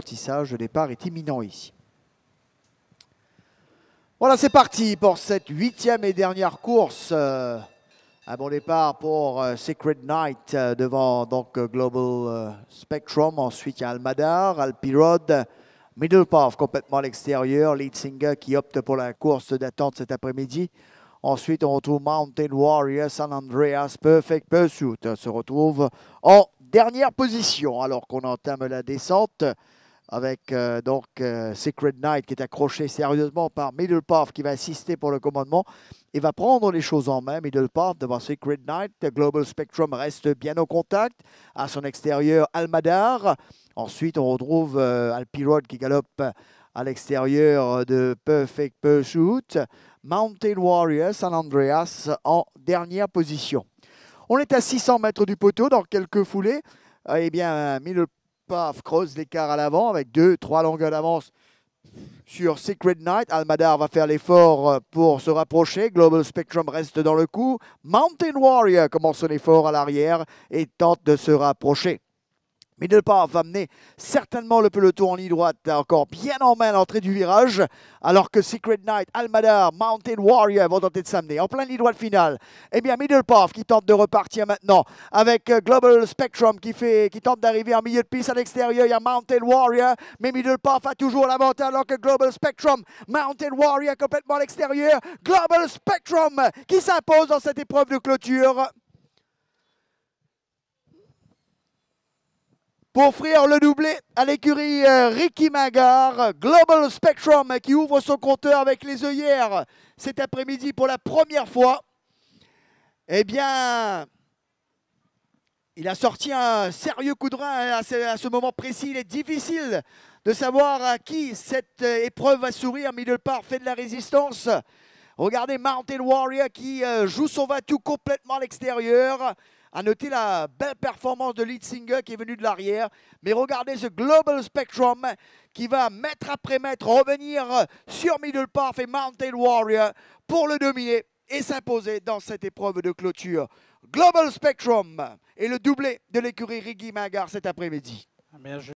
Le départ est imminent ici. Voilà, c'est parti pour cette huitième et dernière course. Un euh, bon départ pour euh, Secret Night euh, devant donc Global Spectrum. Ensuite, il y a Almadar, Alpirod, Middle Path complètement à l'extérieur. Lead Singer qui opte pour la course d'attente cet après-midi. Ensuite, on retrouve Mountain Warrior, San Andreas, Perfect Pursuit se retrouve en dernière position alors qu'on entame la descente avec euh, donc euh, Secret Knight qui est accroché sérieusement par Middle Path qui va assister pour le commandement et va prendre les choses en main. Path devant Secret Knight, Global Spectrum reste bien au contact. À son extérieur, Almadar. Ensuite, on retrouve euh, Alpirod qui galope à l'extérieur de Perfect Pursuit. Mountain Warrior, San Andreas en dernière position. On est à 600 mètres du poteau dans quelques foulées. Eh bien, Path paf, creuse l'écart à l'avant avec deux, trois longueurs d'avance sur Secret Knight. Almadar va faire l'effort euh, pour se rapprocher. Global Spectrum reste dans le coup. Mountain Warrior commence son effort à l'arrière et tente de se rapprocher mais va amener certainement le peloton en ligne droite, encore bien en main à l'entrée du virage, alors que Secret Knight, Almada, Mountain Warrior vont tenter de s'amener en plein ligne droite finale. Eh bien, Middlepath qui tente de repartir maintenant avec euh, Global Spectrum qui, fait, qui tente d'arriver en milieu de piste à l'extérieur. Il y a Mountain Warrior, mais Middlepath a toujours l'avantage alors que Global Spectrum, Mountain Warrior complètement à l'extérieur. Global Spectrum qui s'impose dans cette épreuve de clôture. offrir le doublé à l'écurie euh, Ricky Magar. Global Spectrum qui ouvre son compteur avec les œillères cet après-midi pour la première fois. Eh bien, il a sorti un sérieux coup de rein hein, à ce, moment précis. Il est difficile de savoir à qui cette euh, épreuve va sourire. Middle part fait de la résistance. Regardez Mountain Warrior qui euh, joue son va complètement à l'extérieur. À noter la belle performance de Singer qui est venu de l'arrière. Mais regardez ce Global Spectrum qui va mètre après mètre revenir sur Middle Path et Mountain Warrior pour le dominer et s'imposer dans cette épreuve de clôture. Global Spectrum et le doublé de l'écurie Riggy Magar cet après-midi. Ah,